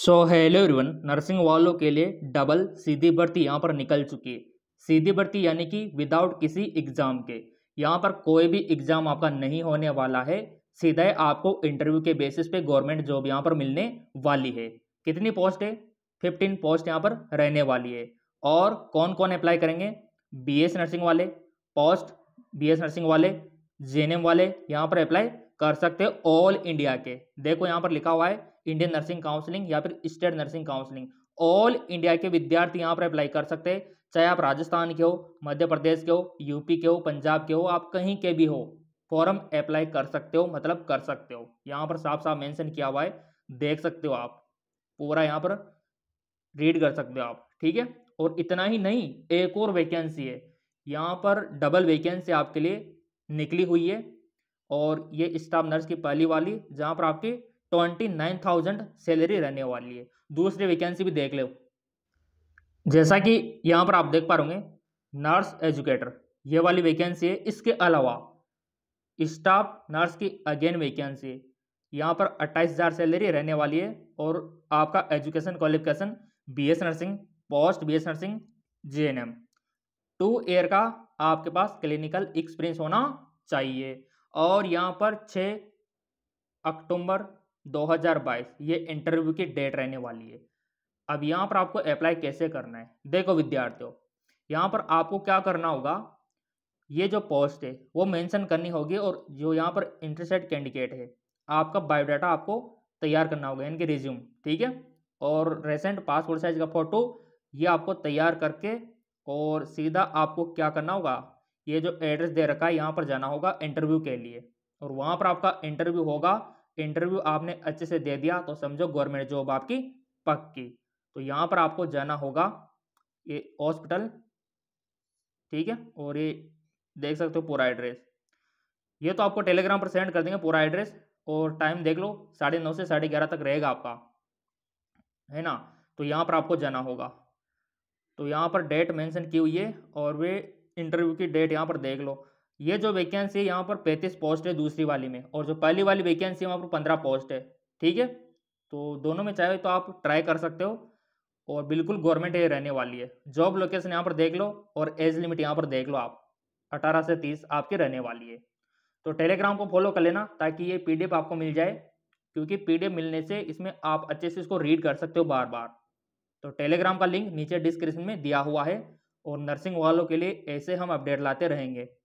so hello everyone nursing वालों के लिए डबल सीधी भर्ती यहाँ पर निकल चुकी है सीधी भर्ती यानी कि विदाउट किसी एग्ज़ाम के यहाँ पर कोई भी एग्ज़ाम आपका नहीं होने वाला है सीधा है आपको इंटरव्यू के बेसिस पे गवर्नमेंट जॉब यहाँ पर मिलने वाली है कितनी पोस्ट है फिफ्टीन पोस्ट यहाँ पर रहने वाली है और कौन कौन अप्लाई करेंगे बी नर्सिंग वाले पोस्ट बी नर्सिंग वाले जे वाले यहाँ पर अप्लाई कर सकते हो ऑल इंडिया के देखो यहाँ पर लिखा हुआ है इंडियन नर्सिंग काउंसिलिंग या फिर state nursing counselling all India के विद्यार्थी यहाँ पर अप्लाई कर सकते हैं चाहे आप राजस्थान के हो मध्य प्रदेश के हो यूपी के हो पंजाब के हो आप कहीं के भी हो फॉर्म अप्लाई कर सकते हो मतलब कर सकते हो यहाँ पर साफ साफ मैंशन किया हुआ है देख सकते हो आप पूरा यहाँ पर रीड कर सकते हो आप ठीक है और इतना ही नहीं एक और वैकेंसी है यहाँ पर डबल वैकेंसी आपके लिए निकली हुई है और ये स्टाफ नर्स की पहली वाली जहाँ पर आपकी ट्वेंटी नाइन थाउजेंड सैलरी रहने वाली है दूसरी वैकेंसी भी देख लो जैसा कि यहाँ पर आप देख पा रहे नर्स एजुकेटर ये वाली वैकेंसी है इसके अलावा स्टाफ नर्स की अगेन वैकेंसी यहाँ पर अट्ठाईस हज़ार सैलरी रहने वाली है और आपका education qualification B S nursing post B S nursing J N M two year का आपके पास क्लिनिकल एक्सपीरियंस होना चाहिए और यहाँ पर 6 अक्टूबर 2022 ये इंटरव्यू की डेट रहने वाली है अब यहाँ पर आपको अप्लाई कैसे करना है देखो विद्यार्थियों यहाँ पर आपको क्या करना होगा ये जो पोस्ट है वो मेंशन करनी होगी और जो यहाँ पर इंटरेस्टेड कैंडिडेट है आपका बायोडाटा आपको तैयार करना होगा यानी कि रिज्यूम ठीक है और रेसेंट पासपोर्ट साइज का फ़ोटो ये आपको तैयार करके और सीधा आपको क्या करना होगा ये जो एड्रेस दे रखा है यहाँ पर जाना होगा इंटरव्यू के लिए और वहाँ पर आपका इंटरव्यू होगा इंटरव्यू आपने अच्छे से दे दिया तो समझो गवर्नमेंट जॉब आपकी पक्की तो यहाँ पर आपको जाना होगा ये हॉस्पिटल ठीक है और ये देख सकते हो पूरा एड्रेस ये तो आपको टेलीग्राम पर सेंड कर देंगे पूरा एड्रेस और टाइम देख लो साढ़े नौ से साढ़े ग्यारह तक रहेगा आपका है ना तो यहाँ पर आपको जाना होगा तो यहाँ पर डेट मेंशन की हुई है और वे इंटरव्यू की डेट यहाँ पर देख लो ये जो वैकेंसी है यहाँ पर पैंतीस पोस्ट है दूसरी वाली में और जो पहली वाली वैकेंसी है वहाँ पर पंद्रह पोस्ट है ठीक है तो दोनों में चाहे तो आप ट्राई कर सकते हो और बिल्कुल गवर्नमेंट ये रहने वाली है जॉब लोकेशन यहाँ पर देख लो और एज लिमिट यहाँ पर देख लो आप अठारह से तीस आपकी रहने वाली है तो टेलीग्राम को फॉलो कर लेना ताकि ये पी आपको मिल जाए क्योंकि पी मिलने से इसमें आप अच्छे से इसको रीड कर सकते हो बार बार तो टेलीग्राम का लिंक नीचे डिस्क्रिप्शन में दिया हुआ है और नर्सिंग वालों के लिए ऐसे हम अपडेट लाते रहेंगे